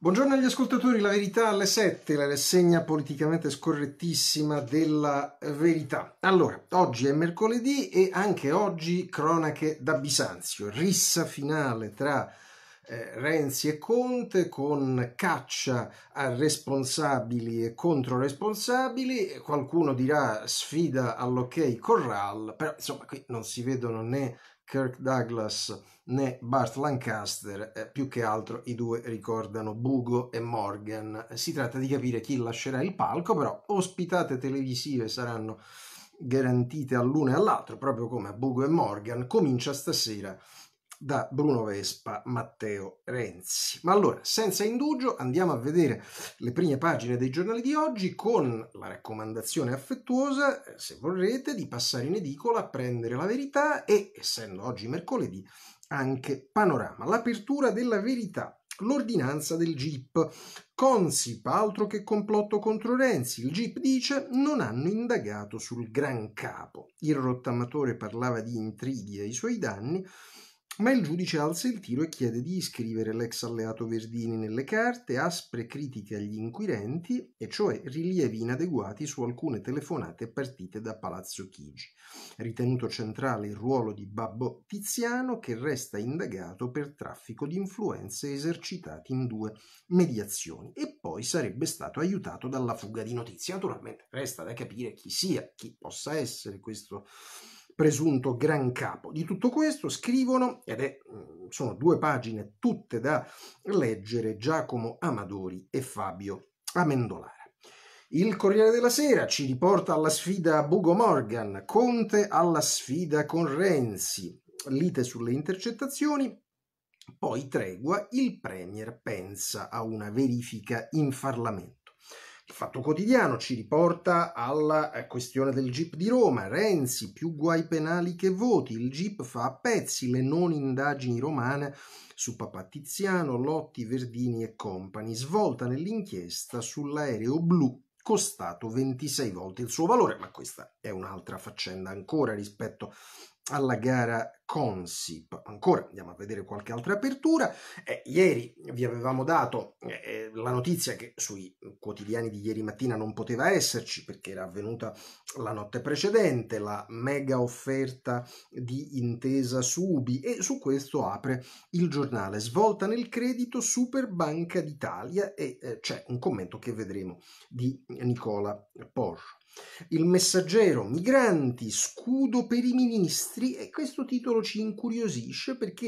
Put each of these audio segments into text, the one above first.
Buongiorno agli ascoltatori, la verità alle 7, la rassegna politicamente scorrettissima della verità. Allora, oggi è mercoledì e anche oggi cronache da Bisanzio, rissa finale tra eh, Renzi e Conte con caccia a responsabili e contro responsabili, qualcuno dirà sfida all'ok Corral, però insomma qui non si vedono né Kirk Douglas né Bart Lancaster, eh, più che altro i due ricordano Bugo e Morgan. Si tratta di capire chi lascerà il palco, però ospitate televisive saranno garantite all'uno e all'altro, proprio come a Bugo e Morgan, comincia stasera da Bruno Vespa, Matteo Renzi. Ma allora, senza indugio, andiamo a vedere le prime pagine dei giornali di oggi con la raccomandazione affettuosa, se vorrete, di passare in edicola a prendere la verità e, essendo oggi mercoledì, anche Panorama. L'apertura della verità, l'ordinanza del GIP. Consip, altro che complotto contro Renzi. Il GIP dice non hanno indagato sul gran capo. Il rottamatore parlava di intrighi ai suoi danni ma il giudice alza il tiro e chiede di iscrivere l'ex alleato Verdini nelle carte, aspre critiche agli inquirenti, e cioè rilievi inadeguati su alcune telefonate partite da Palazzo Chigi. Ritenuto centrale il ruolo di Babbo Tiziano, che resta indagato per traffico di influenze esercitati in due mediazioni, e poi sarebbe stato aiutato dalla fuga di notizie. Naturalmente resta da capire chi sia, chi possa essere questo presunto gran capo. Di tutto questo scrivono, ed è, mm, sono due pagine tutte da leggere, Giacomo Amadori e Fabio Amendolari. Il Corriere della Sera ci riporta alla sfida a Bugo Morgan, Conte alla sfida con Renzi, lite sulle intercettazioni, poi tregua, il Premier pensa a una verifica in Parlamento. Il Fatto Quotidiano ci riporta alla eh, questione del GIP di Roma. Renzi, più guai penali che voti. Il GIP fa a pezzi le non indagini romane su Papà Tiziano, Lotti, Verdini e compagni. Svolta nell'inchiesta sull'aereo blu costato 26 volte il suo valore, ma questa è un'altra faccenda ancora rispetto alla gara Consip. Ancora andiamo a vedere qualche altra apertura. Eh, ieri vi avevamo dato eh, eh, la notizia che sui quotidiani di ieri mattina non poteva esserci perché era avvenuta la notte precedente la mega offerta di intesa su Ubi e su questo apre il giornale Svolta nel credito Superbanca d'Italia e eh, c'è un commento che vedremo di Nicola Porsche. Il messaggero, migranti, scudo per i ministri e questo titolo ci incuriosisce perché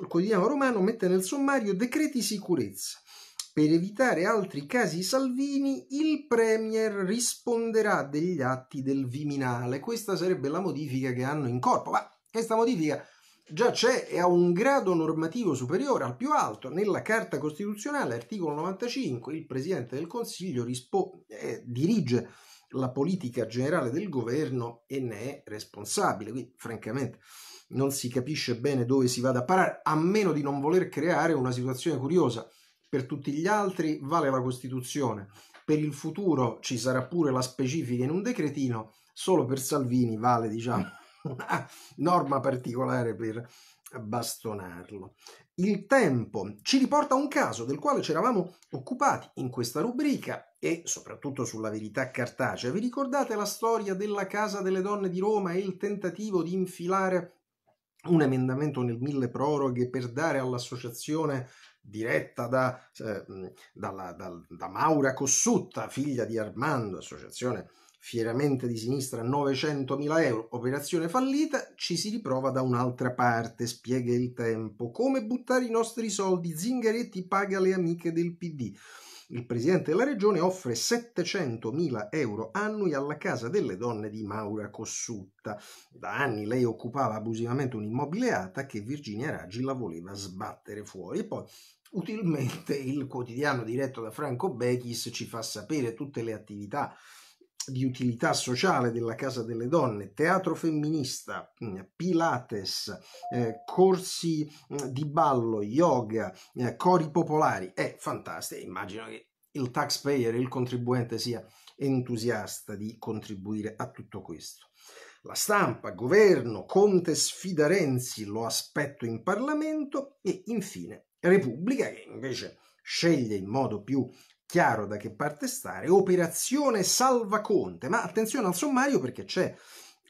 il quotidiano romano mette nel sommario decreti sicurezza. Per evitare altri casi Salvini, il Premier risponderà degli atti del Viminale. Questa sarebbe la modifica che hanno in corpo, ma questa modifica già c'è e ha un grado normativo superiore al più alto. Nella Carta Costituzionale, articolo 95, il Presidente del Consiglio rispo- eh, dirige la politica generale del governo e ne è responsabile. Quindi, francamente, non si capisce bene dove si vada a parare, a meno di non voler creare una situazione curiosa. Per tutti gli altri vale la Costituzione, per il futuro ci sarà pure la specifica in un decretino, solo per Salvini vale, diciamo, una norma particolare per bastonarlo il tempo ci riporta a un caso del quale ci eravamo occupati in questa rubrica e soprattutto sulla verità cartacea. Vi ricordate la storia della Casa delle Donne di Roma e il tentativo di infilare un emendamento nel mille proroghe per dare all'associazione diretta da, eh, dalla, da, da Maura Cossutta, figlia di Armando, associazione fieramente di sinistra 900.000 euro, operazione fallita, ci si riprova da un'altra parte, spiega il tempo. Come buttare i nostri soldi? Zingaretti paga le amiche del PD. Il presidente della regione offre 700.000 euro annui alla Casa delle Donne di Maura Cossutta. Da anni lei occupava abusivamente un immobile ATA che Virginia Raggi la voleva sbattere fuori. E poi, utilmente, il quotidiano diretto da Franco Bechis ci fa sapere tutte le attività di utilità sociale della Casa delle Donne, teatro femminista, mm, pilates, eh, corsi mm, di ballo, yoga, eh, cori popolari, è fantastico. Immagino che il taxpayer, il contribuente, sia entusiasta di contribuire a tutto questo. La stampa, governo, Conte sfida Renzi, lo aspetto in Parlamento e infine Repubblica che invece sceglie in modo più chiaro da che parte stare, operazione salva Conte, ma attenzione al sommario perché c'è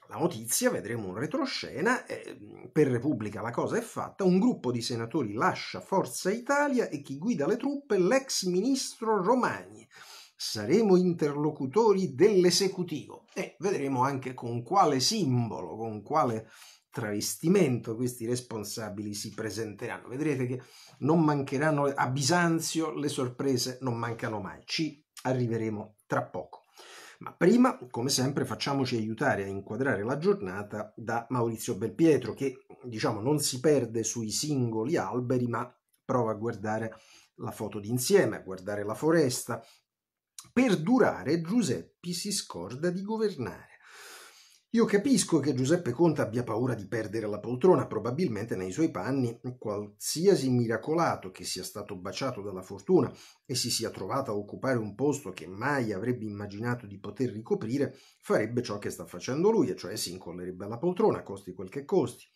la notizia, vedremo un retroscena, eh, per Repubblica la cosa è fatta, un gruppo di senatori lascia Forza Italia e chi guida le truppe l'ex ministro Romagni. Saremo interlocutori dell'esecutivo e vedremo anche con quale simbolo, con quale travestimento questi responsabili si presenteranno. Vedrete che non mancheranno a Bisanzio le sorprese, non mancano mai. Ci arriveremo tra poco. Ma prima, come sempre, facciamoci aiutare a inquadrare la giornata da Maurizio Belpietro, che diciamo non si perde sui singoli alberi, ma prova a guardare la foto d'insieme, a guardare la foresta. Per durare, Giuseppi si scorda di governare. Io capisco che Giuseppe Conte abbia paura di perdere la poltrona, probabilmente nei suoi panni qualsiasi miracolato che sia stato baciato dalla fortuna e si sia trovato a occupare un posto che mai avrebbe immaginato di poter ricoprire, farebbe ciò che sta facendo lui, e cioè si incollerebbe alla poltrona, costi quel che costi.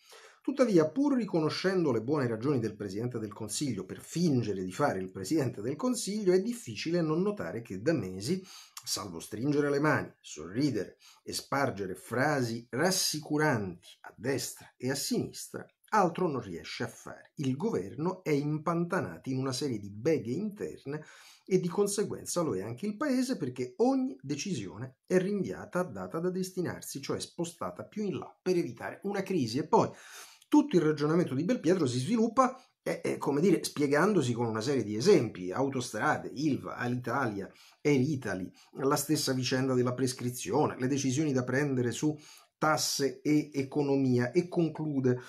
Tuttavia, pur riconoscendo le buone ragioni del Presidente del Consiglio per fingere di fare il Presidente del Consiglio, è difficile non notare che da mesi, salvo stringere le mani, sorridere e spargere frasi rassicuranti a destra e a sinistra, altro non riesce a fare. Il governo è impantanato in una serie di beghe interne e di conseguenza lo è anche il paese perché ogni decisione è rinviata a data da destinarsi, cioè spostata più in là per evitare una crisi. E poi tutto il ragionamento di Belpietro si sviluppa è, è, come dire, spiegandosi con una serie di esempi, autostrade, Ilva, Alitalia, Air Italy, la stessa vicenda della prescrizione, le decisioni da prendere su tasse e economia e conclude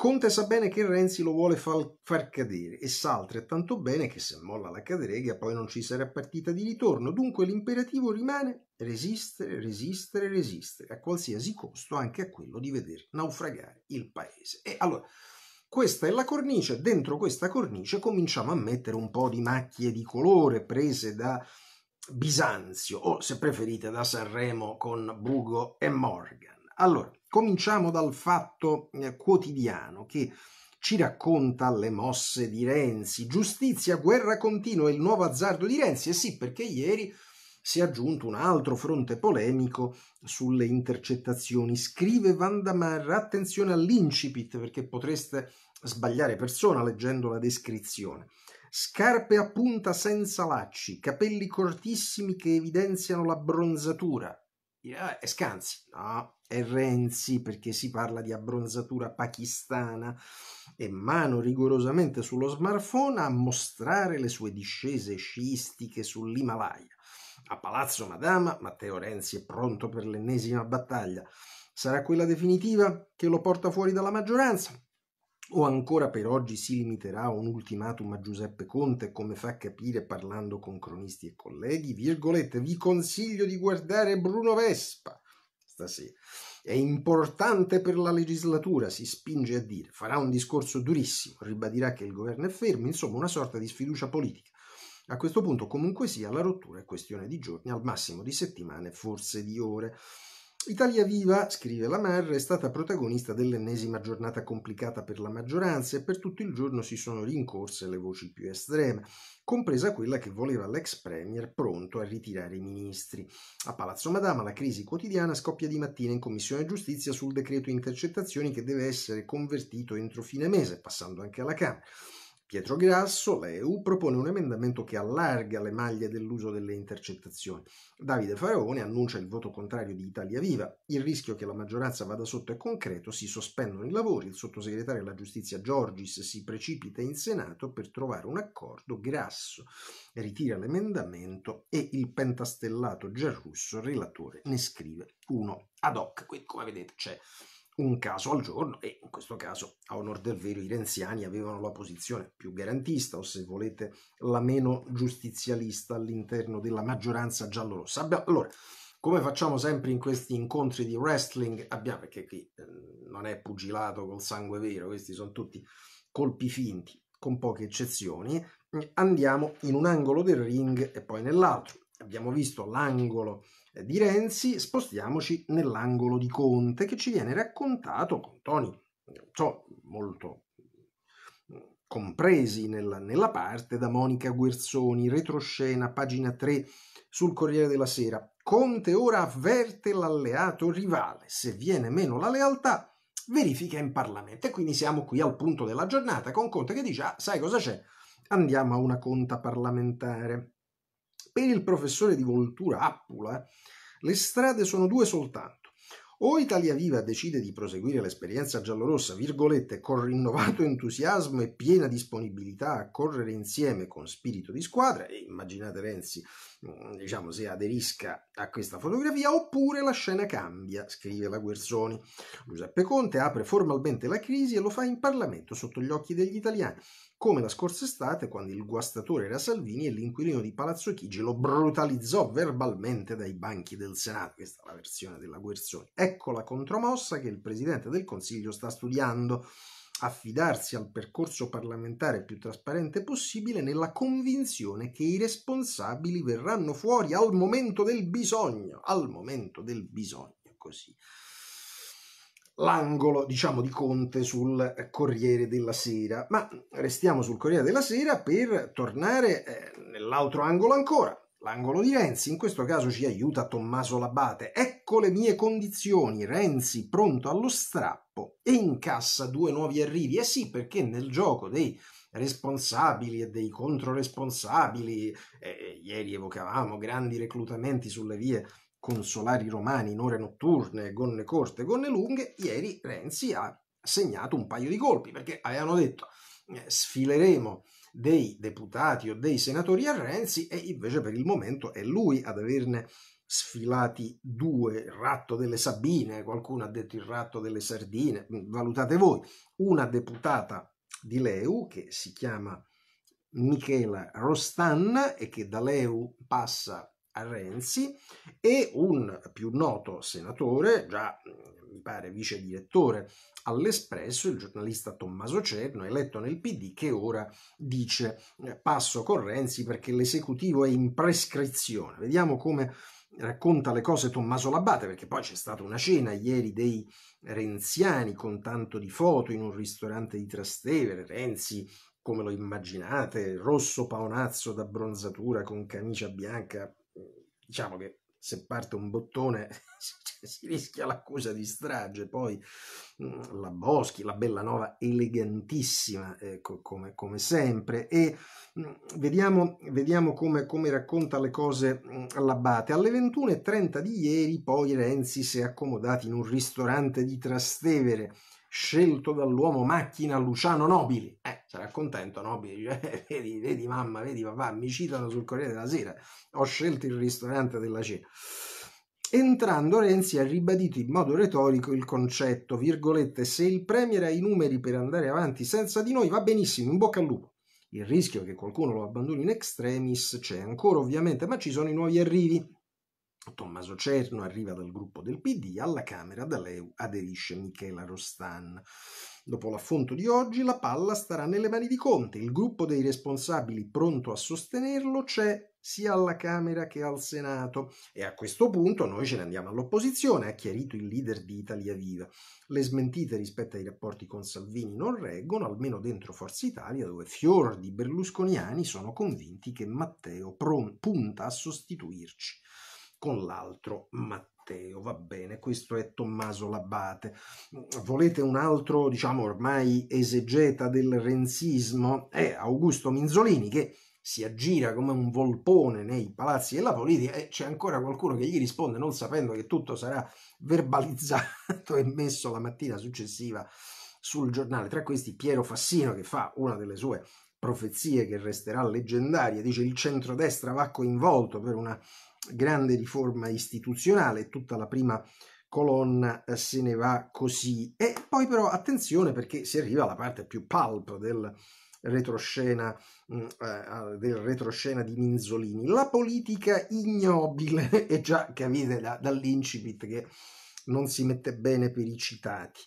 Conte sa bene che Renzi lo vuole far, far cadere e sa altrettanto bene che se molla la cadrega poi non ci sarà partita di ritorno, dunque l'imperativo rimane resistere, resistere, resistere a qualsiasi costo, anche a quello di vedere naufragare il paese. E allora, questa è la cornice, dentro questa cornice cominciamo a mettere un po' di macchie di colore prese da Bisanzio o se preferite da Sanremo con Bugo e Morgan. Allora, Cominciamo dal fatto eh, quotidiano che ci racconta le mosse di Renzi. Giustizia, guerra continua, il nuovo azzardo di Renzi. E eh sì, perché ieri si è aggiunto un altro fronte polemico sulle intercettazioni. Scrive Vandamarra, attenzione all'incipit perché potreste sbagliare persona leggendo la descrizione. Scarpe a punta senza lacci, capelli cortissimi che evidenziano la bronzatura, Dire, ah, è Scanzi, no, è Renzi perché si parla di abbronzatura pakistana e mano rigorosamente sullo smartphone a mostrare le sue discese sciistiche sull'Himalaya. A Palazzo Madama Matteo Renzi è pronto per l'ennesima battaglia. Sarà quella definitiva che lo porta fuori dalla maggioranza? o ancora per oggi si limiterà a un ultimatum a Giuseppe Conte, come fa capire parlando con cronisti e colleghi, virgolette, vi consiglio di guardare Bruno Vespa. Stasera. È importante per la legislatura, si spinge a dire. Farà un discorso durissimo, ribadirà che il governo è fermo, insomma una sorta di sfiducia politica. A questo punto comunque sia la rottura è questione di giorni, al massimo di settimane, forse di ore. Italia Viva, scrive la Mer, è stata protagonista dell'ennesima giornata complicata per la maggioranza e per tutto il giorno si sono rincorse le voci più estreme, compresa quella che voleva l'ex premier pronto a ritirare i ministri. A Palazzo Madama la crisi quotidiana scoppia di mattina in Commissione Giustizia sul decreto intercettazioni che deve essere convertito entro fine mese, passando anche alla Camera. Pietro Grasso, l'EU, propone un emendamento che allarga le maglie dell'uso delle intercettazioni. Davide Faraone annuncia il voto contrario di Italia Viva. Il rischio che la maggioranza vada sotto è concreto, si sospendono i lavori, il sottosegretario alla giustizia Giorgis si precipita in Senato per trovare un accordo, Grasso ritira l'emendamento e il pentastellato Giarrusso, relatore, ne scrive uno ad hoc. Quindi come vedete c'è un caso al giorno e in questo caso, a onor del vero, i renziani avevano la posizione più garantista o se volete la meno giustizialista all'interno della maggioranza giallorossa. allora, come facciamo sempre in questi incontri di wrestling, abbiamo, perché qui eh, non è pugilato col sangue vero, questi sono tutti colpi finti, con poche eccezioni, andiamo in un angolo del ring e poi nell'altro. Abbiamo visto l'angolo di Renzi, spostiamoci nell'angolo di Conte, che ci viene raccontato con toni, so, molto mm, compresi nella, nella, parte da Monica Guerzoni, retroscena, pagina 3 sul Corriere della Sera. Conte ora avverte l'alleato rivale, se viene meno la lealtà, verifica in Parlamento. E quindi siamo qui al punto della giornata con Conte che dice, ah, sai cosa c'è? Andiamo a una conta parlamentare. Per il professore di Voltura Appula eh, le strade sono due soltanto. O Italia Viva decide di proseguire l'esperienza giallorossa, virgolette, con rinnovato entusiasmo e piena disponibilità a correre insieme con spirito di squadra, e immaginate Renzi, mm, diciamo, se aderisca a questa fotografia, oppure la scena cambia, scrive la Guerzoni. Giuseppe Conte apre formalmente la crisi e lo fa in Parlamento sotto gli occhi degli italiani come la scorsa estate quando il guastatore era Salvini e l'inquilino di Palazzo Chigi lo brutalizzò verbalmente dai banchi del Senato. Questa è la versione della Guerzoni. Ecco la contromossa che il Presidente del Consiglio sta studiando affidarsi al percorso parlamentare più trasparente possibile nella convinzione che i responsabili verranno fuori al momento del bisogno, al momento del bisogno, così l'angolo diciamo di Conte sul Corriere della Sera ma restiamo sul Corriere della Sera per tornare eh, nell'altro angolo ancora l'angolo di Renzi in questo caso ci aiuta Tommaso Labate ecco le mie condizioni Renzi pronto allo strappo e incassa due nuovi arrivi eh sì perché nel gioco dei responsabili e dei controresponsabili eh, ieri evocavamo grandi reclutamenti sulle vie con solari romani in ore notturne, gonne corte, gonne lunghe, ieri Renzi ha segnato un paio di colpi perché avevano detto eh, sfileremo dei deputati o dei senatori a Renzi e invece per il momento è lui ad averne sfilati due, il ratto delle Sabine, qualcuno ha detto il ratto delle Sardine, mm, valutate voi, una deputata di Leu che si chiama Michela Rostan e che da Leu passa a Renzi e un più noto senatore, già mm, mi pare vice direttore all'Espresso, il giornalista Tommaso Cerno, eletto nel PD, che ora dice eh, passo con Renzi perché l'esecutivo è in prescrizione. Vediamo come racconta le cose Tommaso Labbate, perché poi c'è stata una cena ieri dei renziani con tanto di foto in un ristorante di Trastevere, Renzi come lo immaginate, rosso paonazzo da bronzatura con camicia bianca diciamo che se parte un bottone cioè, si rischia l'accusa di strage, poi mm, la Boschi, la Bellanova elegantissima, ecco, come, come sempre, e mm, vediamo, vediamo come, come, racconta le cose mm, l'Abate. Alle 21.30 di ieri poi Renzi si è accomodato in un ristorante di Trastevere, scelto dall'uomo macchina Luciano Nobili. Eh, sarà contento Nobili, cioè, vedi, vedi mamma, vedi papà, mi citano sul Corriere della Sera, ho scelto il ristorante della cena. Entrando Renzi ha ribadito in modo retorico il concetto, virgolette, se il Premier ha i numeri per andare avanti senza di noi va benissimo, in bocca al lupo. Il rischio che qualcuno lo abbandoni in extremis c'è ancora ovviamente, ma ci sono i nuovi arrivi. Tommaso Cerno arriva dal gruppo del PD, alla Camera D'Aleu aderisce Michela Rostan. Dopo l'affronto di oggi la palla starà nelle mani di Conte, il gruppo dei responsabili pronto a sostenerlo c'è sia alla Camera che al Senato e a questo punto noi ce ne andiamo all'opposizione, ha chiarito il leader di Italia Viva. Le smentite rispetto ai rapporti con Salvini non reggono, almeno dentro Forza Italia, dove fior di berlusconiani sono convinti che Matteo punta a sostituirci con l'altro Matteo. Va bene, questo è Tommaso Labbate. Volete un altro, diciamo ormai esegeta del renzismo? È Augusto Minzolini che si aggira come un volpone nei palazzi della politica e c'è ancora qualcuno che gli risponde non sapendo che tutto sarà verbalizzato e messo la mattina successiva sul giornale. Tra questi Piero Fassino che fa una delle sue profezie che resterà leggendaria, dice il centrodestra va coinvolto per una grande riforma istituzionale, tutta la prima colonna eh, se ne va così. E poi però attenzione perché si arriva alla parte più pulp del retroscena, mm, eh, del retroscena di Minzolini. La politica ignobile, e già capite da, dall'incipit che non si mette bene per i citati.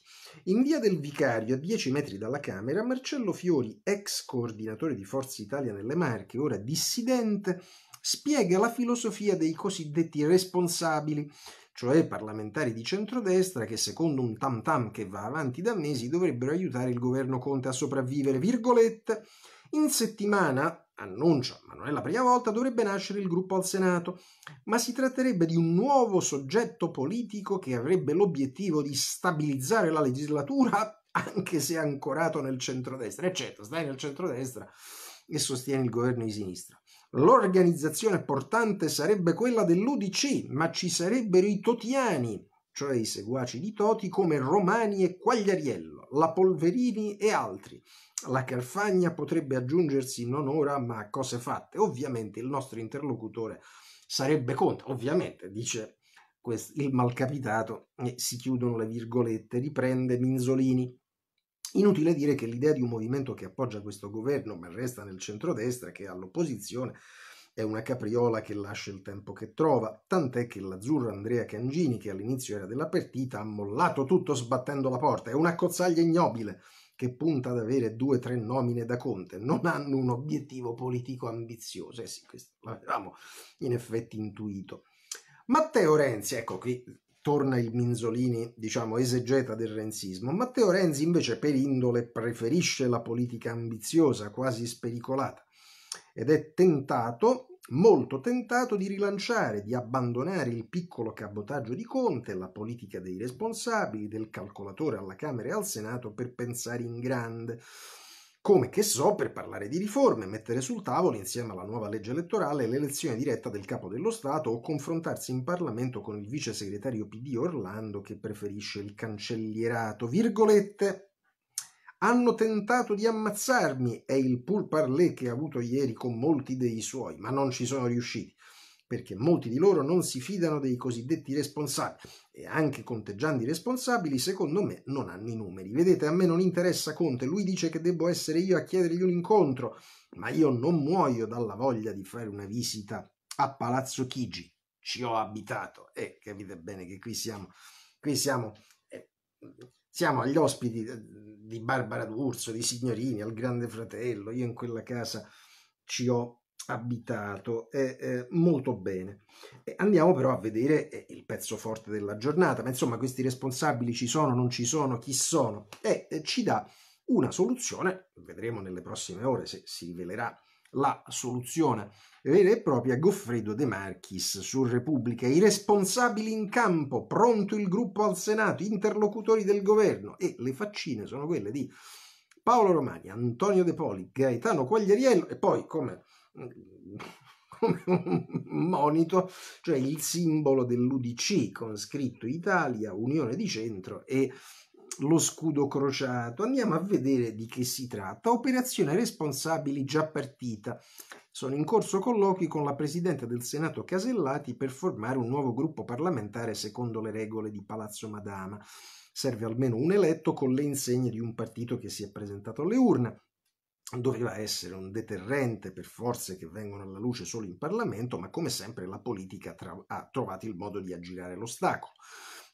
In via del Vicario, a 10 metri dalla Camera, Marcello Fiori, ex coordinatore di Forza Italia nelle Marche, ora dissidente, spiega la filosofia dei cosiddetti responsabili, cioè parlamentari di centrodestra che secondo un tam tam che va avanti da mesi dovrebbero aiutare il governo Conte a sopravvivere, virgolette. In settimana, annuncia, ma non è la prima volta, dovrebbe nascere il gruppo al Senato, ma si tratterebbe di un nuovo soggetto politico che avrebbe l'obiettivo di stabilizzare la legislatura anche se ancorato nel centrodestra. E certo, stai nel centrodestra e sostieni il governo di sinistra. L'organizzazione portante sarebbe quella dell'UDC, ma ci sarebbero i totiani, cioè i seguaci di Toti come Romani e Quagliariello, la Polverini e altri. La Carfagna potrebbe aggiungersi non ora ma a cose fatte. Ovviamente il nostro interlocutore sarebbe Conte, ovviamente, dice questo, il malcapitato, e si chiudono le virgolette, riprende Minzolini. Inutile dire che l'idea di un movimento che appoggia questo governo ma resta nel centrodestra, che è all'opposizione, è una capriola che lascia il tempo che trova, tant'è che l'azzurro Andrea Cangini, che all'inizio era della partita, ha mollato tutto sbattendo la porta. È una cozzaglia ignobile che punta ad avere due o tre nomine da Conte. Non hanno un obiettivo politico ambizioso. Eh sì, questo l'avevamo in effetti intuito. Matteo Renzi, ecco qui, torna il Minzolini, diciamo, esegeta del renzismo, Matteo Renzi invece per indole preferisce la politica ambiziosa, quasi spericolata, ed è tentato, molto tentato, di rilanciare, di abbandonare il piccolo cabotaggio di Conte, la politica dei responsabili, del calcolatore alla Camera e al Senato per pensare in grande, come che so per parlare di riforme, mettere sul tavolo insieme alla nuova legge elettorale l'elezione diretta del capo dello Stato o confrontarsi in Parlamento con il vice segretario PD Orlando che preferisce il cancellierato. Virgolette. Hanno tentato di ammazzarmi, è il pur parlé che ha avuto ieri con molti dei suoi, ma non ci sono riusciti perché molti di loro non si fidano dei cosiddetti responsabili e anche conteggiando i responsabili, secondo me, non hanno i numeri. Vedete, a me non interessa Conte, lui dice che devo essere io a chiedergli un incontro, ma io non muoio dalla voglia di fare una visita a Palazzo Chigi. Ci ho abitato e eh, capite bene che qui siamo, qui siamo, eh, siamo agli ospiti eh, di Barbara D'Urso, di Signorini, al Grande Fratello, io in quella casa ci ho abitato abitato eh, eh, molto bene andiamo però a vedere eh, il pezzo forte della giornata ma insomma questi responsabili ci sono non ci sono chi sono e ci dà una soluzione vedremo nelle prossime ore se si rivelerà la soluzione vera e propria Goffredo De Marchis su Repubblica i responsabili in campo pronto il gruppo al Senato interlocutori del governo e le faccine sono quelle di Paolo Romani Antonio De Poli Gaetano Quagliariello e poi come come un monito, cioè il simbolo dell'UDC con scritto Italia, Unione di Centro e lo scudo crociato. Andiamo a vedere di che si tratta. Operazione responsabili già partita. Sono in corso colloqui con la Presidente del Senato Casellati per formare un nuovo gruppo parlamentare secondo le regole di Palazzo Madama. Serve almeno un eletto con le insegne di un partito che si è presentato alle urne doveva essere un deterrente per forze che vengono alla luce solo in Parlamento, ma come sempre la politica tra- ha trovato il modo di aggirare l'ostacolo.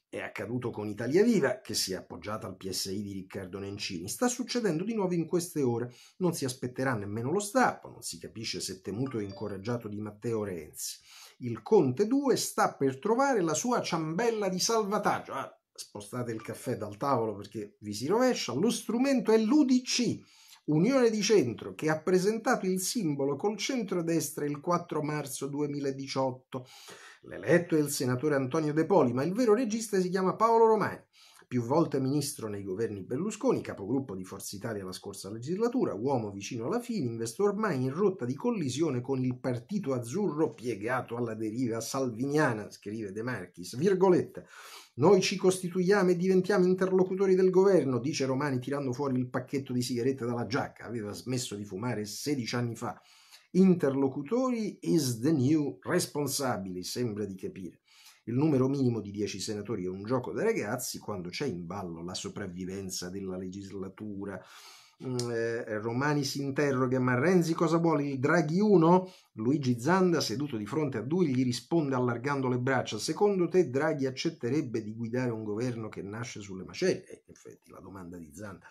È accaduto con Italia Viva, che si è appoggiata al PSI di Riccardo Nencini. Sta succedendo di nuovo in queste ore. Non si aspetterà nemmeno lo strappo, non si capisce se temuto e incoraggiato di Matteo Renzi. Il Conte 2 sta per trovare la sua ciambella di salvataggio. Ah, spostate il caffè dal tavolo perché vi si rovescia. Lo strumento è l'UDC Unione di Centro che ha presentato il simbolo col centro-destra il 4 marzo 2018. L'eletto è il senatore Antonio De Poli, ma il vero regista si chiama Paolo Romani più volte ministro nei governi Berlusconi, capogruppo di Forza Italia la scorsa legislatura, uomo vicino alla fine, investe ormai in rotta di collisione con il partito azzurro piegato alla deriva salviniana, scrive De Marchis, virgoletta. Noi ci costituiamo e diventiamo interlocutori del governo, dice Romani tirando fuori il pacchetto di sigarette dalla giacca, aveva smesso di fumare 16 anni fa. Interlocutori is the new responsibility, sembra di capire. Il numero minimo di 10 senatori è un gioco da ragazzi quando c'è in ballo la sopravvivenza della legislatura. Mm, eh, Romani si interroga, ma Renzi cosa vuole? Il Draghi 1? Luigi Zanda, seduto di fronte a Dui, gli risponde allargando le braccia. Secondo te Draghi accetterebbe di guidare un governo che nasce sulle macerie? Eh, in effetti la domanda di Zanda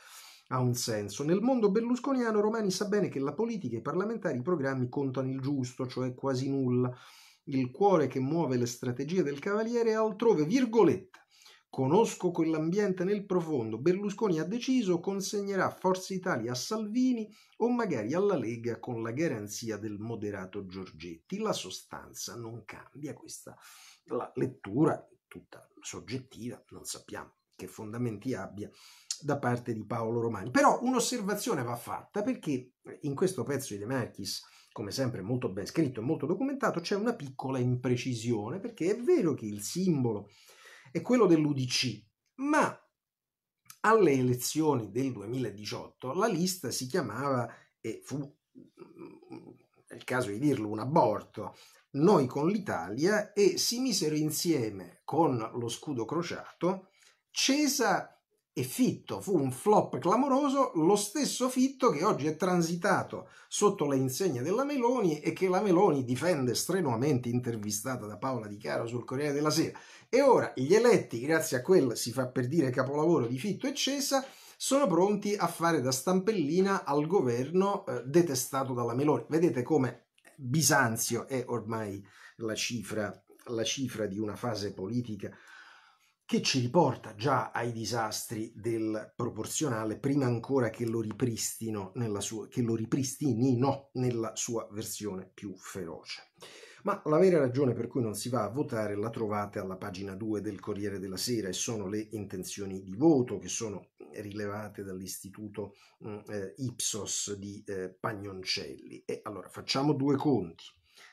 ha un senso. Nel mondo berlusconiano Romani sa bene che la politica e i parlamentari i programmi contano il giusto, cioè quasi nulla il cuore che muove le strategie del cavaliere è altrove, virgolette. Conosco quell'ambiente nel profondo. Berlusconi ha deciso, consegnerà Forza Italia a Salvini o magari alla Lega con la garanzia del moderato Giorgetti. La sostanza non cambia, questa la lettura tutta soggettiva, non sappiamo che fondamenti abbia da parte di Paolo Romani. Però un'osservazione va fatta perché in questo pezzo di De Marchis come sempre molto ben scritto e molto documentato, c'è una piccola imprecisione, perché è vero che il simbolo è quello dell'UDC, ma alle elezioni del 2018 la lista si chiamava, e fu, è mm, il caso di dirlo, un aborto, noi con l'Italia e si misero insieme con lo scudo crociato Cesa e Fitto fu un flop clamoroso, lo stesso Fitto che oggi è transitato sotto le insegne della Meloni e che la Meloni difende strenuamente intervistata da Paola Di Caro sul Corriere della Sera. E ora gli eletti, grazie a quel si fa per dire capolavoro di Fitto e Cesa, sono pronti a fare da stampellina al governo eh, detestato dalla Meloni. Vedete come Bisanzio è ormai la cifra, la cifra di una fase politica che ci riporta già ai disastri del proporzionale prima ancora che lo, nella sua, che lo ripristinino nella sua versione più feroce. Ma la vera ragione per cui non si va a votare la trovate alla pagina 2 del Corriere della Sera e sono le intenzioni di voto che sono rilevate dall'istituto mm, eh, Ipsos di eh, Pagnoncelli. E allora facciamo due conti.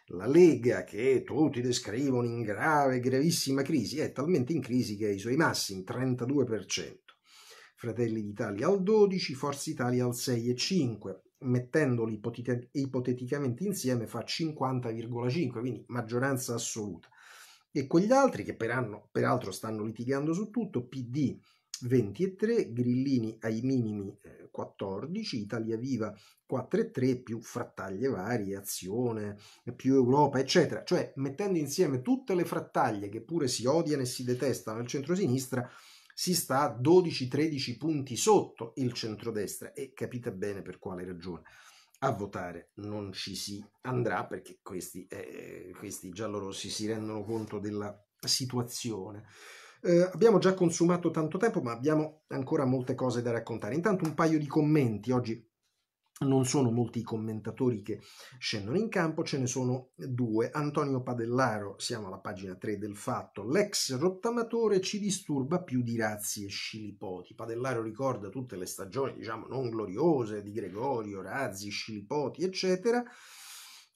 La Lega, che tutti descrivono in grave, gravissima crisi, è talmente in crisi che ha i suoi massimi, 32%. Fratelli d'Italia al 12%, Forza Italia al 6,5%. Mettendoli ipotet- ipoteticamente insieme fa 50,5%, quindi maggioranza assoluta. E quegli altri, che per anno, peraltro stanno litigando su tutto, PD, 23, Grillini ai minimi eh, 14, Italia Viva 4,3 più frattaglie varie, azione, più Europa, eccetera. Cioè, mettendo insieme tutte le frattaglie che pure si odiano e si detestano al centro-sinistra, si sta a 12-13 punti sotto il centrodestra e capite bene per quale ragione. A votare non ci si andrà perché questi, eh, questi giallorossi si rendono conto della situazione. Eh, abbiamo già consumato tanto tempo, ma abbiamo ancora molte cose da raccontare. Intanto un paio di commenti. Oggi non sono molti i commentatori che scendono in campo, ce ne sono due. Antonio Padellaro, siamo alla pagina 3 del fatto, l'ex rottamatore ci disturba più di razzi e scilipoti. Padellaro ricorda tutte le stagioni, diciamo, non gloriose di Gregorio, Razzi, scilipoti, eccetera.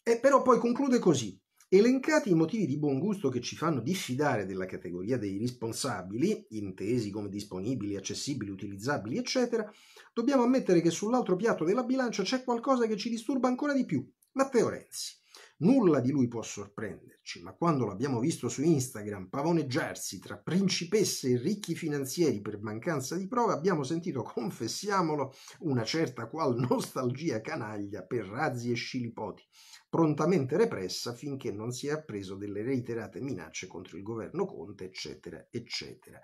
E però poi conclude così. Elencati i motivi di buon gusto che ci fanno diffidare della categoria dei responsabili, intesi come disponibili, accessibili, utilizzabili, eccetera, dobbiamo ammettere che sull'altro piatto della bilancia c'è qualcosa che ci disturba ancora di più, Matteo Renzi. Nulla di lui può sorprenderci, ma quando l'abbiamo visto su Instagram pavoneggiarsi tra principesse e ricchi finanzieri per mancanza di prove, abbiamo sentito, confessiamolo, una certa qual nostalgia canaglia per razzi e scilipoti, prontamente repressa finché non si è appreso delle reiterate minacce contro il governo Conte, eccetera, eccetera.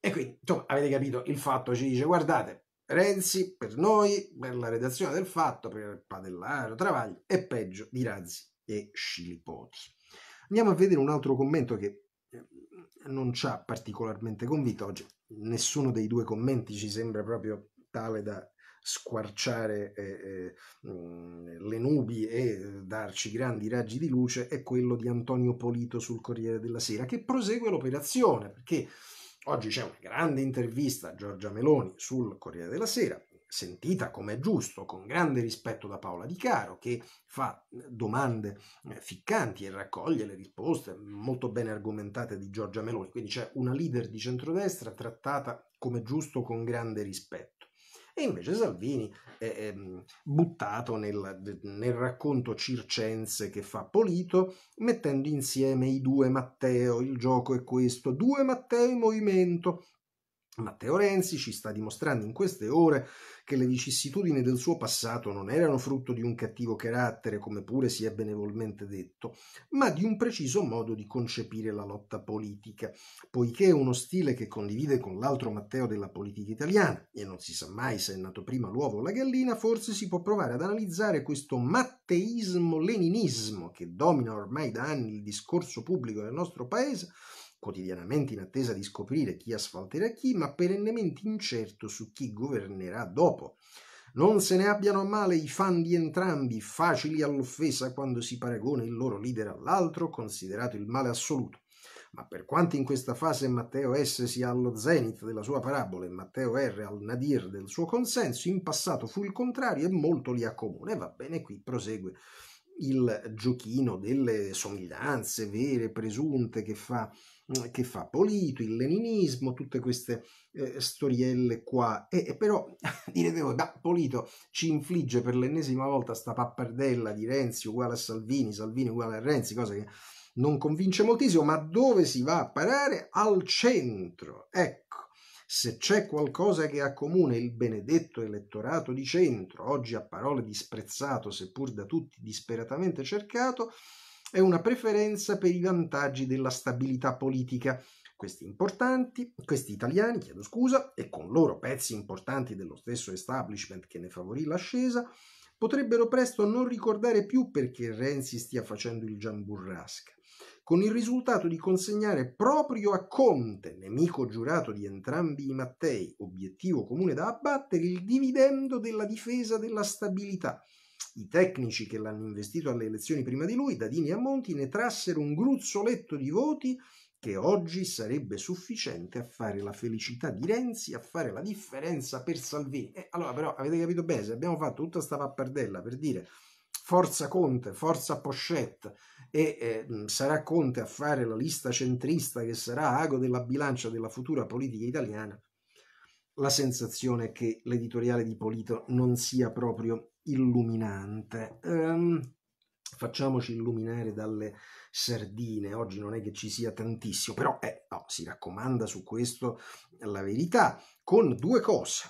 E quindi, insomma, avete capito, il fatto ci dice, guardate, Renzi per noi, per la redazione del fatto, per Padellaro, Travaglio, è peggio di Razzi e Scilipoti. Andiamo a vedere un altro commento che ehm, non ci ha particolarmente convinto oggi. Nessuno dei due commenti ci sembra proprio tale da squarciare eh, eh, le nubi e eh, darci grandi raggi di luce è quello di Antonio Polito sul Corriere della Sera, che prosegue l'operazione, perché oggi c'è una grande intervista a Giorgia Meloni sul Corriere della Sera, sentita come è giusto, con grande rispetto da Paola Di Caro, che fa domande eh, ficcanti e raccoglie le risposte molto bene argomentate di Giorgia Meloni, quindi c'è una leader di centrodestra trattata come giusto con grande rispetto. E invece Salvini è, è mm, buttato nel, nel, racconto circense che fa Polito, mettendo insieme i due Matteo, il gioco è questo, due Matteo in movimento, Matteo Renzi ci sta dimostrando in queste ore che le vicissitudini del suo passato non erano frutto di un cattivo carattere, come pure si è benevolmente detto, ma di un preciso modo di concepire la lotta politica, poiché uno stile che condivide con l'altro Matteo della politica italiana, e non si sa mai se è nato prima l'uovo o la gallina, forse si può provare ad analizzare questo matteismo-leninismo che domina ormai da anni il discorso pubblico del nostro paese, quotidianamente in attesa di scoprire chi asfalterà chi, ma perennemente incerto su chi governerà dopo. Non se ne abbiano a male i fan di entrambi, facili all'offesa quando si paragona il loro leader all'altro, considerato il male assoluto. Ma per quanto in questa fase Matteo S sia allo zenith della sua parabola e Matteo R al nadir del suo consenso, in passato fu il contrario e molto li accomuna. E va bene, qui prosegue il giochino delle somiglianze vere, presunte che fa eh, che fa Polito, il leninismo, tutte queste eh, storielle qua. E, e però direte voi, ma Polito ci infligge per l'ennesima volta sta pappardella di Renzi uguale a Salvini, Salvini uguale a Renzi, cosa che non convince moltissimo, ma dove si va a parare? Al centro. Ecco, se c'è qualcosa che ha comune il benedetto elettorato di centro, oggi a parole disprezzato, seppur da tutti disperatamente cercato, è una preferenza per i vantaggi della stabilità politica. Questi importanti, questi italiani, chiedo scusa, e con loro pezzi importanti dello stesso establishment che ne favorì l'ascesa, potrebbero presto non ricordare più perché Renzi stia facendo il giamburrasca, con il risultato di consegnare proprio a Conte, nemico giurato di entrambi i Mattei, obiettivo comune da abbattere, il dividendo della difesa della stabilità, i tecnici che l'hanno investito alle elezioni prima di lui, Dadini e Monti, ne trassero un gruzzoletto di voti che oggi sarebbe sufficiente a fare la felicità di Renzi, a fare la differenza per Salvini. Eh, allora però avete capito bene, se abbiamo fatto tutta questa pappardella per dire forza Conte, forza Pochette e eh, sarà Conte a fare la lista centrista che sarà ago della bilancia della futura politica italiana, la sensazione che l'editoriale di Polito non sia proprio illuminante. Um, facciamoci illuminare dalle sardine, oggi non è che ci sia tantissimo, però eh, no, si raccomanda su questo la verità, con due cose.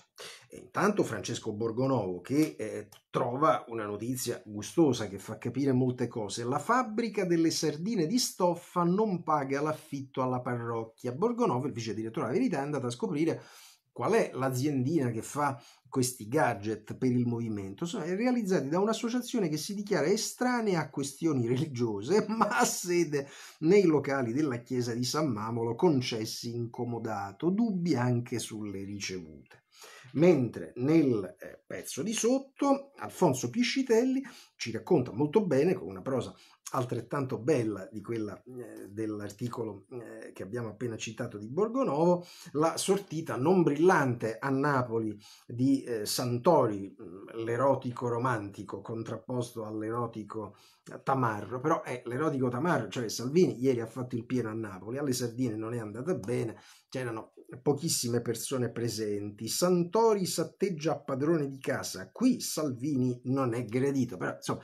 E intanto Francesco Borgonovo che eh, trova una notizia gustosa che fa capire molte cose. La fabbrica delle sardine di stoffa non paga l'affitto alla parrocchia. Borgonovo, il vice direttore della verità, è andato a scoprire Qual è l'aziendina che fa questi gadget per il movimento? Sono realizzati da un'associazione che si dichiara estranea a questioni religiose, ma ha sede nei locali della chiesa di San Mamolo, concessi incomodato, dubbi anche sulle ricevute. Mentre nel eh, pezzo di sotto Alfonso Piscitelli ci racconta molto bene, con una prosa altrettanto bella di quella eh, dell'articolo eh, che abbiamo appena citato di Borgonovo, la sortita non brillante a Napoli di eh, Santori, mm, l'erotico romantico contrapposto all'erotico eh, tamarro, però è l'erotico tamarro, cioè Salvini ieri ha fatto il pieno a Napoli, alle sardine non è andata bene, c'erano pochissime persone presenti, Santori s'atteggia a padrone di casa, qui Salvini non è gradito, però insomma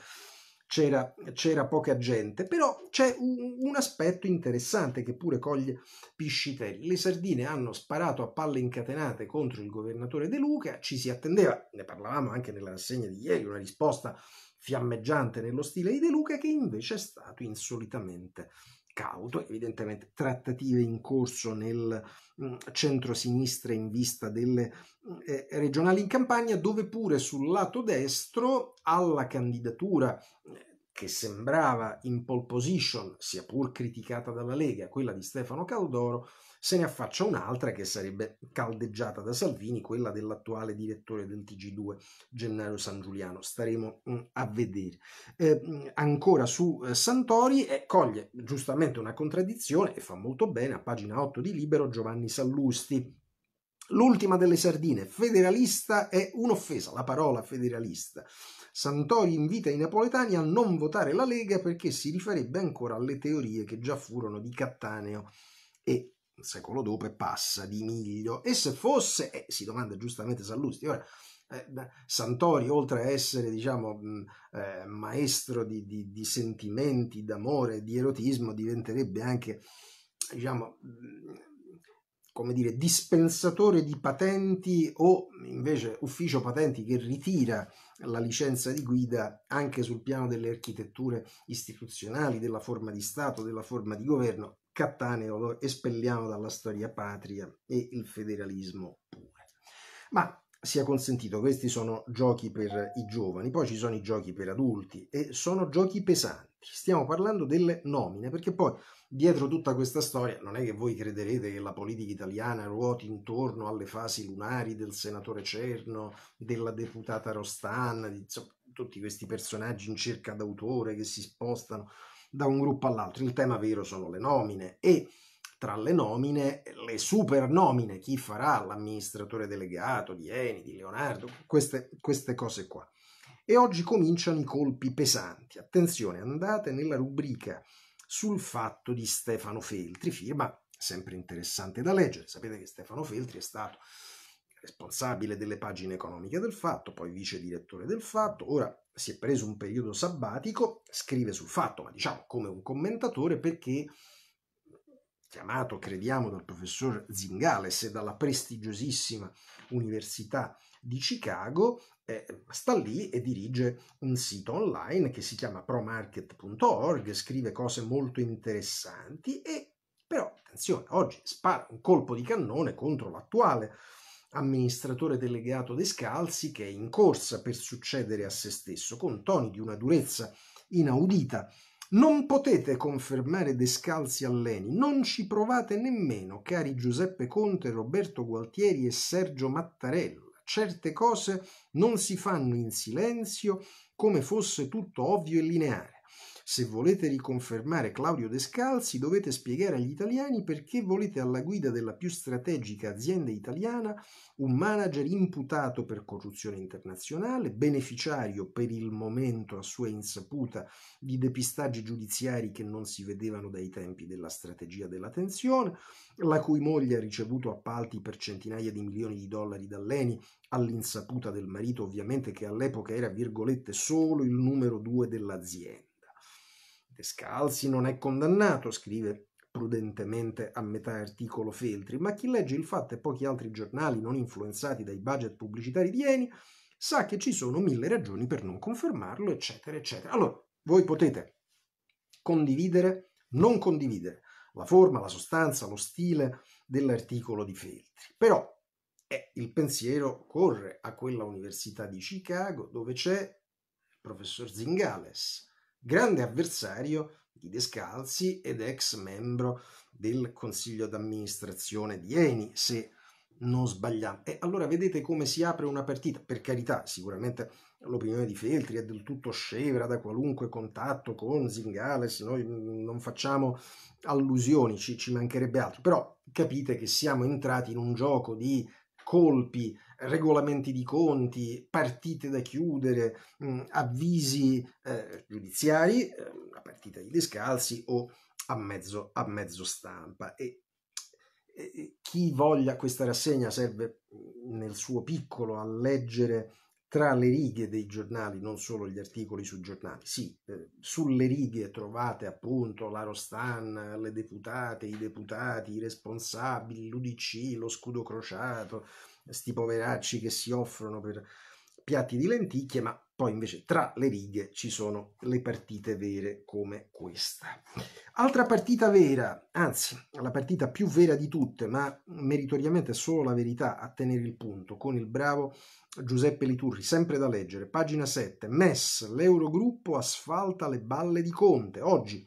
c'era, c'era poca gente, però c'è un, un, aspetto interessante che pure coglie Piscitelli. Le sardine hanno sparato a palle incatenate contro il governatore De Luca, ci si attendeva, ne parlavamo anche nella rassegna di ieri, una risposta fiammeggiante nello stile di De Luca che invece è stato insolitamente cauto, evidentemente trattative in corso nel mm, centro-sinistra in vista delle mm, eh, regionali in campagna, dove pure sul lato destro alla candidatura eh, che sembrava in pole position, sia pur criticata dalla Lega, quella di Stefano Caldoro, se ne affaccia un'altra che sarebbe caldeggiata da Salvini, quella dell'attuale direttore del TG2 Gennaro San Giuliano. Staremo mm, a vedere. Eh, mm, ancora su eh, Santori eh, coglie giustamente una contraddizione e fa molto bene a pagina 8 di Libero Giovanni Sallusti. L'ultima delle sardine, federalista è un'offesa, la parola federalista. Santori invita i napoletani a non votare la Lega perché si rifarebbe ancora alle teorie che già furono di Cattaneo e un secolo dopo passa di miglio. E se fosse, eh, si domanda giustamente Sallusti, ora eh, Santori, oltre a essere diciamo, mm, eh, maestro di, di, di, sentimenti, d'amore, di erotismo, diventerebbe anche diciamo, mm, come dire, dispensatore di patenti o invece ufficio patenti che ritira la licenza di guida anche sul piano delle architetture istituzionali, della forma di Stato, della forma di governo, Cattaneo lo espelliamo dalla storia patria e il federalismo pure. Ma sia consentito, questi sono giochi per i giovani, poi ci sono i giochi per adulti e sono giochi pesanti stiamo parlando delle nomine, perché poi dietro tutta questa storia non è che voi crederete che la politica italiana ruoti intorno alle fasi lunari del senatore Cerno, della deputata Rostan, di insomma, tutti questi personaggi in cerca d'autore che si spostano da un gruppo all'altro. Il tema vero sono le nomine e tra le nomine, le super nomine, chi farà l'amministratore delegato di Eni, di Leonardo, queste, queste cose qua. E oggi cominciano i colpi pesanti. Attenzione, andate nella rubrica sul fatto di Stefano Feltri, firma sempre interessante da leggere. Sapete che Stefano Feltri è stato responsabile delle pagine economiche del Fatto, poi vice direttore del Fatto, ora si è preso un periodo sabbatico, scrive sul Fatto, ma diciamo come un commentatore perché chiamato, crediamo, dal professor Zingales e dalla prestigiosissima Università di Chicago, eh, sta lì e dirige un sito online che si chiama promarket.org, scrive cose molto interessanti e però, attenzione, oggi spara un colpo di cannone contro l'attuale amministratore delegato Descalzi che è in corsa per succedere a se stesso con toni di una durezza inaudita. Non potete confermare Descalzi all'Eni, non ci provate nemmeno, cari Giuseppe Conte, Roberto Gualtieri e Sergio Mattarella. Certe cose non si fanno in silenzio come fosse tutto ovvio e lineare. Se volete riconfermare Claudio Descalzi dovete spiegare agli italiani perché volete alla guida della più strategica azienda italiana un manager imputato per corruzione internazionale, beneficiario per il momento a sua insaputa di depistaggi giudiziari che non si vedevano dai tempi della strategia della tensione, la cui moglie ha ricevuto appalti per centinaia di milioni di dollari dall'ENI all'insaputa del marito ovviamente che all'epoca era virgolette solo il numero due dell'azienda. Descalzi non è condannato, scrive prudentemente a metà articolo Feltri, ma chi legge il Fatto e pochi altri giornali non influenzati dai budget pubblicitari di Eni sa che ci sono mille ragioni per non confermarlo, eccetera, eccetera. Allora, voi potete condividere, non condividere la forma, la sostanza, lo stile dell'articolo di Feltri, però eh, il pensiero corre a quella università di Chicago dove c'è il professor Zingales, grande avversario di Descalzi ed ex membro del consiglio d'amministrazione di Eni, se non sbagliamo. E allora vedete come si apre una partita. Per carità, sicuramente l'opinione di Feltri è del tutto scevra da qualunque contatto con Zingales, noi non facciamo allusioni, ci, ci mancherebbe altro, però capite che siamo entrati in un gioco di colpi regolamenti di conti, partite da chiudere, mh, mm, avvisi eh, giudiziari, eh, la partita di Descalzi o a mezzo, a mezzo stampa. E, e, chi voglia questa rassegna serve mm, nel suo piccolo a leggere tra le righe dei giornali, non solo gli articoli su giornali, sì, eh, sulle righe trovate appunto la Rostan, le deputate, i deputati, i responsabili, l'UDC, lo scudo crociato, sti poveracci che si offrono per piatti di lenticchie, ma poi invece tra le righe ci sono le partite vere come questa. Altra partita vera, anzi la partita più vera di tutte, ma meritoriamente solo la verità a tenere il punto, con il bravo Giuseppe Liturri, sempre da leggere, pagina 7, MES, l'Eurogruppo asfalta le balle di Conte, oggi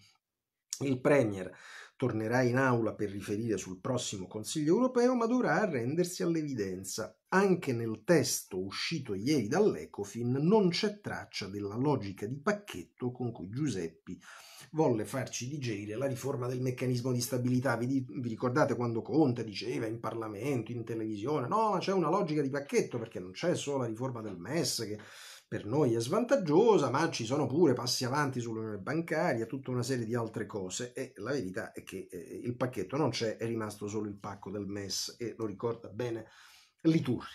il Premier Tornerà in aula per riferire sul prossimo Consiglio europeo, ma dovrà arrendersi all'evidenza. Anche nel testo uscito ieri dall'Ecofin non c'è traccia della logica di pacchetto con cui Giuseppi volle farci digerire la riforma del meccanismo di stabilità. Vi, vi ricordate quando Conte diceva in Parlamento, in televisione, no, ma c'è una logica di pacchetto perché non c'è solo la riforma del MES che per noi è svantaggiosa, ma ci sono pure passi avanti sull'unione bancaria, tutta una serie di altre cose e la verità è che eh, il pacchetto non c'è, è rimasto solo il pacco del MES e lo ricorda bene Liturri.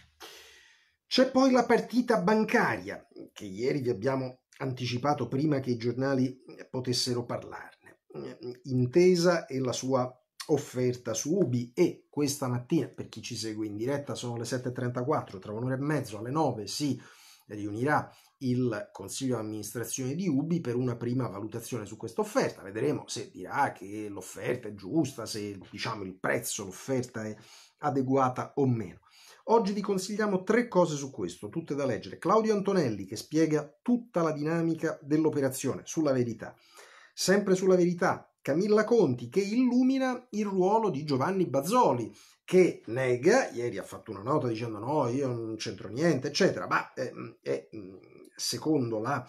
C'è poi la partita bancaria, che ieri vi abbiamo anticipato prima che i giornali potessero parlarne. Intesa e la sua offerta su Ubi e questa mattina, per chi ci segue in diretta, sono le 7.34, tra un'ora e mezzo alle 9 si... Sì, riunirà il consiglio di amministrazione di Ubi per una prima valutazione su questa offerta. Vedremo se dirà che l'offerta è giusta, se diciamo il prezzo, l'offerta è adeguata o meno. Oggi vi consigliamo tre cose su questo, tutte da leggere. Claudio Antonelli che spiega tutta la dinamica dell'operazione sulla verità. Sempre sulla verità, Camilla Conti che illumina il ruolo di Giovanni Bazzoli che nega, ieri ha fatto una nota dicendo no, io non c'entro niente, eccetera, ma eh, secondo la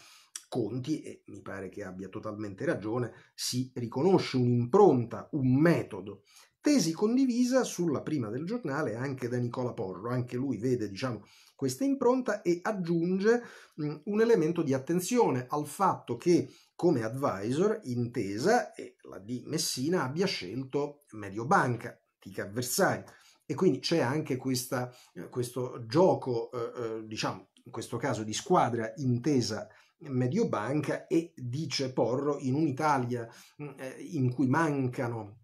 Conti, e mi pare che abbia totalmente ragione, si riconosce un'impronta, un metodo. Tesi condivisa sulla prima del giornale anche da Nicola Porro, anche lui vede diciamo, questa impronta e aggiunge mh, mm, un elemento di attenzione al fatto che come advisor intesa e la di Messina abbia scelto Mediobanca, tattiche avversarie. E quindi c'è anche questa, eh, questo gioco, eh, eh, diciamo, in questo caso di squadra intesa Mediobanca e dice Porro in un'Italia mm, eh, in cui mancano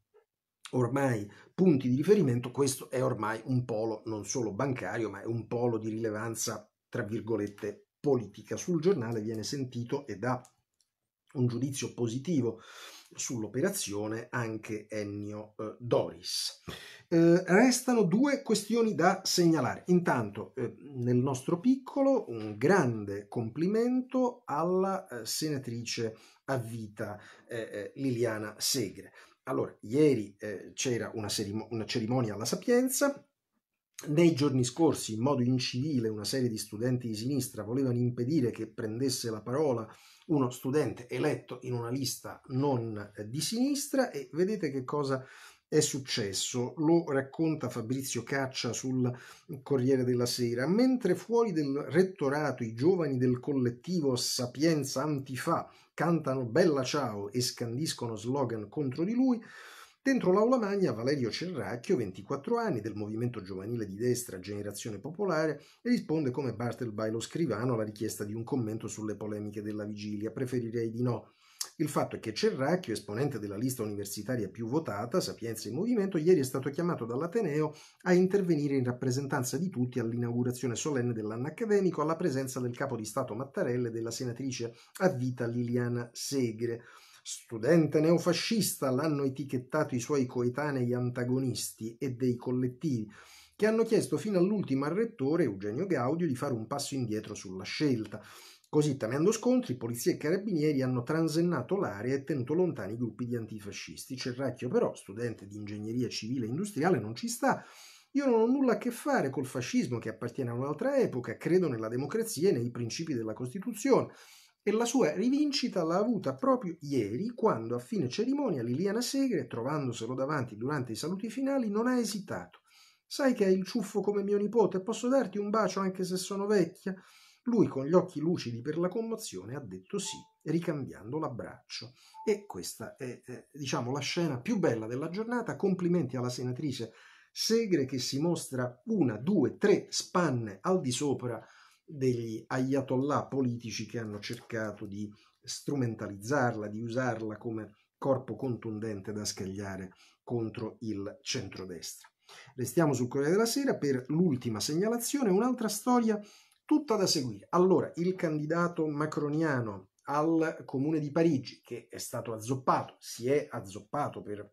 ormai punti di riferimento, questo è ormai un polo non solo bancario, ma è un polo di rilevanza, tra virgolette, politica. Sul giornale viene sentito e da un giudizio positivo sull'operazione anche Ennio eh, Doris. Eh, restano due questioni da segnalare. Intanto, eh, nel nostro piccolo, un grande complimento alla eh, senatrice a vita eh, eh, Liliana Segre. Allora, ieri c'era una, cerimo- una cerimonia alla Sapienza, nei giorni scorsi, in modo incivile, una serie di studenti di sinistra volevano impedire che prendesse la parola uno studente eletto in una lista non eh, di sinistra e vedete che cosa è successo. Lo racconta Fabrizio Caccia sul Corriere della Sera. Mentre fuori del rettorato i giovani del collettivo Sapienza Antifa cantano Bella Ciao e scandiscono slogan contro di lui, Dentro l'aula magna Valerio Cerracchio, 24 anni, del movimento giovanile di destra Generazione Popolare, risponde come Bartleby lo scrivano alla richiesta di un commento sulle polemiche della vigilia. Preferirei di no. Il fatto è che Cerracchio, esponente della lista universitaria più votata, Sapienza in Movimento, ieri è stato chiamato dall'Ateneo a intervenire in rappresentanza di tutti all'inaugurazione solenne dell'anno accademico alla presenza del capo di Stato Mattarella e della senatrice a vita Liliana Segre. Studente neofascista l'hanno etichettato i suoi coetanei antagonisti e dei collettivi, che hanno chiesto fino all'ultimo al rettore Eugenio Gaudio di fare un passo indietro sulla scelta. Così, temendo scontri, polizia e carabinieri hanno transennato l'area e tenuto lontani i gruppi di antifascisti. Cerracchio, però, studente di ingegneria civile e industriale, non ci sta. Io non ho nulla a che fare col fascismo che appartiene a un'altra epoca, credo nella democrazia e nei principi della Costituzione e la sua rivincita l'ha avuta proprio ieri quando a fine cerimonia Liliana Segre, trovandoselo davanti durante i saluti finali, non ha esitato. Sai che hai il ciuffo come mio nipote, posso darti un bacio anche se sono vecchia? Lui, con gli occhi lucidi per la commozione, ha detto sì, ricambiando l'abbraccio. E questa è, eh, diciamo, la scena più bella della giornata. Complimenti alla senatrice Segre che si mostra una, due, tre spanne al di sopra degli ayatollah politici che hanno cercato di strumentalizzarla, di usarla come corpo contundente da scagliare contro il centrodestra. Restiamo sul Corriere della Sera per l'ultima segnalazione, un'altra storia tutta da seguire. Allora, il candidato macroniano al comune di Parigi, che è stato azzoppato, si è azzoppato per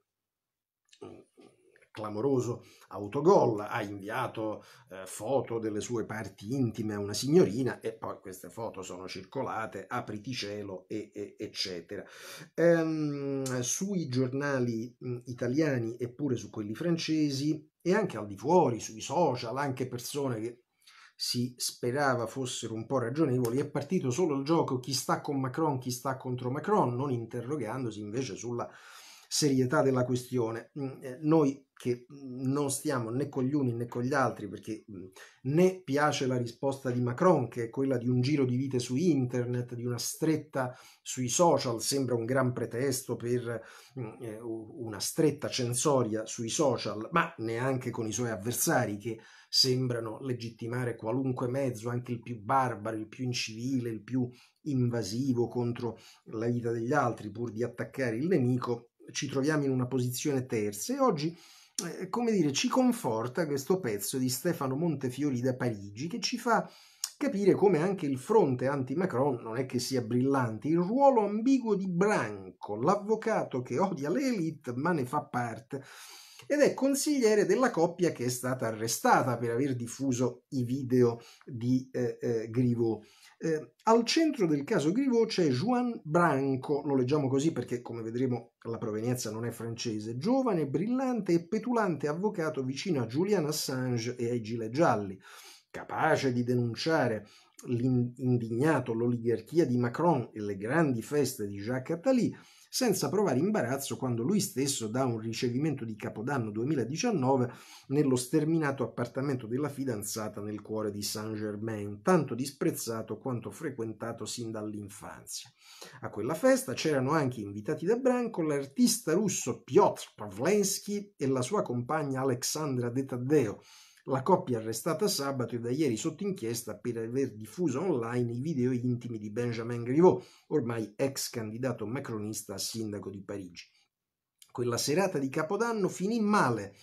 clamoroso autogol, ha inviato eh, foto delle sue parti intime a una signorina e poi queste foto sono circolate, apriticielo e, e, eccetera. Ehm, sui giornali mh, mm, italiani e pure su quelli francesi e anche al di fuori, sui social, anche persone che si sperava fossero un po' ragionevoli, è partito solo il gioco chi sta con Macron, chi sta contro Macron, non interrogandosi invece sulla serietà della questione. Mm, eh, noi che mm, non stiamo né con gli uni né con gli altri, perché mm, né piace la risposta di Macron, che è quella di un giro di vite su internet, di una stretta sui social, sembra un gran pretesto per eh, una stretta censoria sui social, ma neanche con i suoi avversari che sembrano legittimare qualunque mezzo, anche il più barbaro, il più incivile, il più invasivo contro la vita degli altri, pur di attaccare il nemico ci troviamo in una posizione terza e oggi eh, come dire, ci conforta questo pezzo di Stefano Montefiori da Parigi che ci fa capire come anche il fronte anti-Macron non è che sia brillante, il ruolo ambiguo di Branco, l'avvocato che odia l'elite ma ne fa parte, ed è consigliere della coppia che è stata arrestata per aver diffuso i video di eh, eh, Grivo. Eh, al centro del caso Grivo c'è Juan Branco, lo leggiamo così perché come vedremo la provenienza non è francese, giovane, brillante e petulante avvocato vicino a Julian Assange e ai Gile Gialli, capace di denunciare l'indignato l'oligarchia di Macron e le grandi feste di Jacques Attali, senza provare imbarazzo quando lui stesso dà un ricevimento di Capodanno 2019 nello sterminato appartamento della fidanzata nel cuore di Saint-Germain, tanto disprezzato quanto frequentato sin dall'infanzia. A quella festa c'erano anche invitati da branco l'artista russo Piotr Pavlensky e la sua compagna Alexandra De Taddeo, la coppia è arrestata sabato e da ieri sotto inchiesta per aver diffuso online i video intimi di Benjamin Griveaux, ormai ex candidato macronista a sindaco di Parigi. Quella serata di Capodanno finì male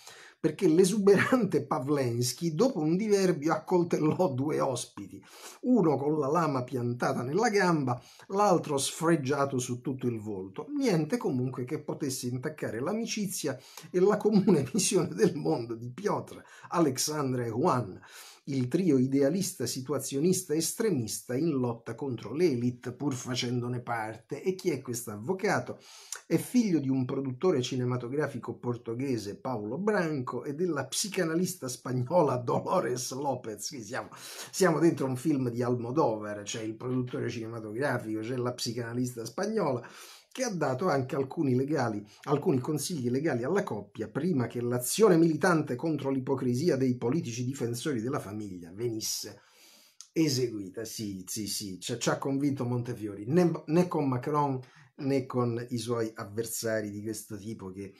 perché l'esuberante Pavlensky, dopo un diverbio, accoltellò due ospiti, uno con la lama piantata nella gamba, l'altro sfregiato su tutto il volto. Niente comunque che potesse intaccare l'amicizia e la comune visione del mondo di Piotr, Alexandre e Juan il trio idealista, situazionista, estremista in lotta contro l'elite, pur facendone parte. E chi è questo avvocato? È figlio di un produttore cinematografico portoghese Paolo Branco e della psicanalista spagnola Dolores Lopez. Siamo, siamo dentro un film di Almodover, c'è cioè il produttore cinematografico, c'è cioè la psicanalista spagnola che ha dato anche alcuni, legali, alcuni consigli legali alla coppia prima che l'azione militante contro l'ipocrisia dei politici difensori della famiglia venisse eseguita. Sì, sì, sì, ci, ci ha convinto Montefiori, né, né, con Macron né con i suoi avversari di questo tipo che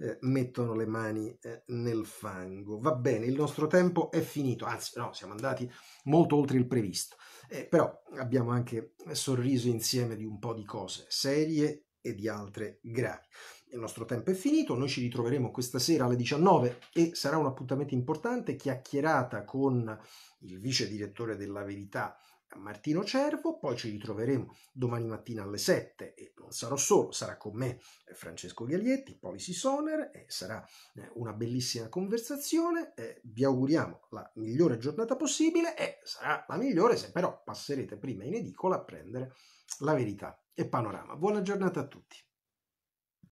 eh, mettono le mani eh, nel fango. Va bene, il nostro tempo è finito, anzi no, siamo andati molto oltre il previsto. Eh, però abbiamo anche sorriso insieme di un po' di cose serie e di altre gravi. Il nostro tempo è finito, noi ci ritroveremo questa sera alle 19 e sarà un appuntamento importante, chiacchierata con il vice direttore della Verità Martino Cervo, poi ci ritroveremo domani mattina alle 7 e non sarò solo, sarà con me eh, Francesco Gaglietti, Policy Soner e sarà eh, una bellissima conversazione, eh, vi auguriamo la migliore giornata possibile e sarà la migliore se però passerete prima in edicola a prendere la verità e panorama. Buona giornata a tutti.